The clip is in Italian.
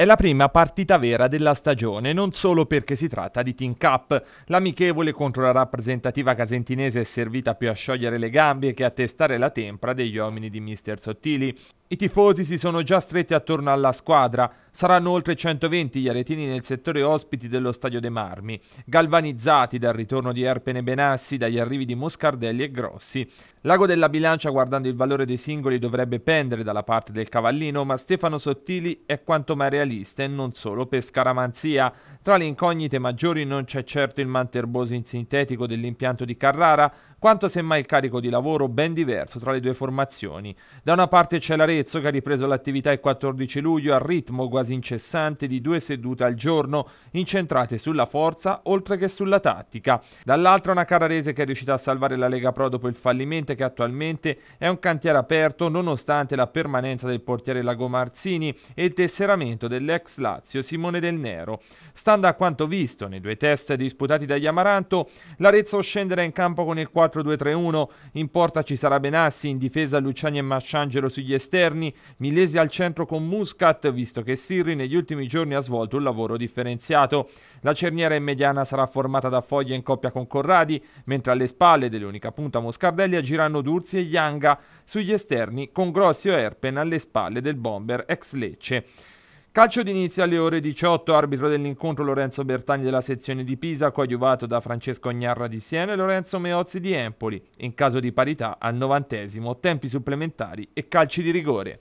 È la prima partita vera della stagione, non solo perché si tratta di Team Cup. L'amichevole contro la rappresentativa casentinese è servita più a sciogliere le gambe che a testare la tempra degli uomini di Mister Sottili. I tifosi si sono già stretti attorno alla squadra, saranno oltre 120 gli aretini nel settore ospiti dello Stadio De Marmi, galvanizzati dal ritorno di Erpene Benassi, dagli arrivi di Moscardelli e Grossi. L'ago della bilancia guardando il valore dei singoli dovrebbe pendere dalla parte del cavallino, ma Stefano Sottili è quanto mai realistico lista e non solo per scaramanzia. Tra le incognite maggiori non c'è certo il manterboso in sintetico dell'impianto di Carrara, quanto semmai il carico di lavoro ben diverso tra le due formazioni. Da una parte c'è l'Arezzo che ha ripreso l'attività il 14 luglio al ritmo quasi incessante di due sedute al giorno, incentrate sulla forza oltre che sulla tattica. Dall'altra una Carrarese che è riuscita a salvare la Lega Pro dopo il fallimento e che attualmente è un cantiere aperto nonostante la permanenza del portiere Lago Marzini e il tesseramento del dell'ex Lazio Simone Del Nero. Stando a quanto visto nei due test disputati dagli Amaranto, l'Arezzo scenderà in campo con il 4-2-3-1, in porta ci sarà Benassi, in difesa Luciani e Masciangelo sugli esterni, Milesi al centro con Muscat, visto che Sirri negli ultimi giorni ha svolto un lavoro differenziato. La cerniera in mediana sarà formata da Foglia in coppia con Corradi, mentre alle spalle dell'unica punta Moscardelli agiranno Durzi e Yanga, sugli esterni con Grossi o Erpen alle spalle del bomber ex Lecce. Calcio d'inizio alle ore 18, arbitro dell'incontro Lorenzo Bertani della sezione di Pisa, coadiuvato da Francesco Agnarra di Siena e Lorenzo Meozzi di Empoli, in caso di parità al novantesimo, tempi supplementari e calci di rigore.